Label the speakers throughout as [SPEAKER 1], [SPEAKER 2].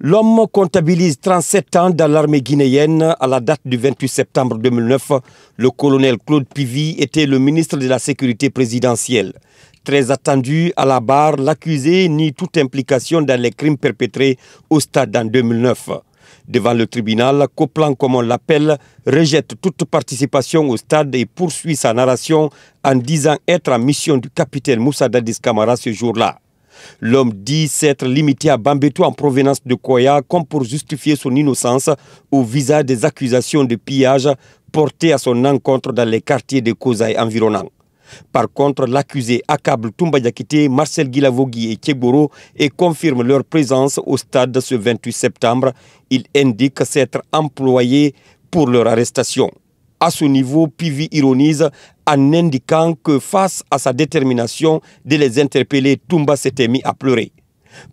[SPEAKER 1] L'homme comptabilise 37 ans dans l'armée guinéenne. À la date du 28 septembre 2009, le colonel Claude Pivy était le ministre de la Sécurité présidentielle. Très attendu à la barre, l'accusé nie toute implication dans les crimes perpétrés au stade en 2009. Devant le tribunal, Coplan, comme on l'appelle, rejette toute participation au stade et poursuit sa narration en disant être en mission du capitaine Moussa Dadis ce jour-là. L'homme dit s'être limité à Bambeto en provenance de Koya comme pour justifier son innocence au visa des accusations de pillage portées à son encontre dans les quartiers de Kozaï environnants. Par contre, l'accusé accable Toumba Marcel Guilavogui et Tcheboro et confirme leur présence au stade ce 28 septembre. Il indique s'être employé pour leur arrestation. À ce niveau, Pivi ironise en indiquant que face à sa détermination de les interpeller, Toumba s'était mis à pleurer.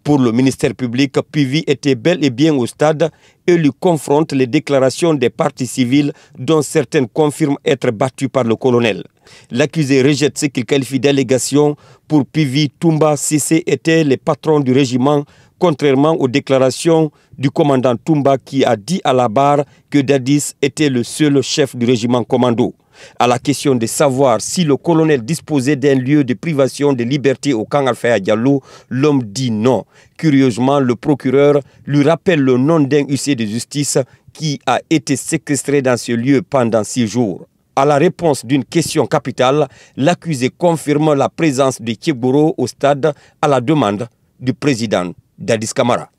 [SPEAKER 1] Pour le ministère public, Pivi était bel et bien au stade et lui confronte les déclarations des parties civiles dont certaines confirment être battues par le colonel. L'accusé rejette ce qu'il qualifie d'allégation. Pour Pivi, Toumba si était le patron du régiment, contrairement aux déclarations du commandant Toumba qui a dit à la barre que Dadis était le seul chef du régiment commando à la question de savoir si le colonel disposait d'un lieu de privation de liberté au camp Alpha Diallo, l'homme dit non. Curieusement, le procureur lui rappelle le nom d'un huissier de justice qui a été séquestré dans ce lieu pendant six jours. À la réponse d'une question capitale, l'accusé confirme la présence de Kiboro au stade à la demande du président Dadis Kamara.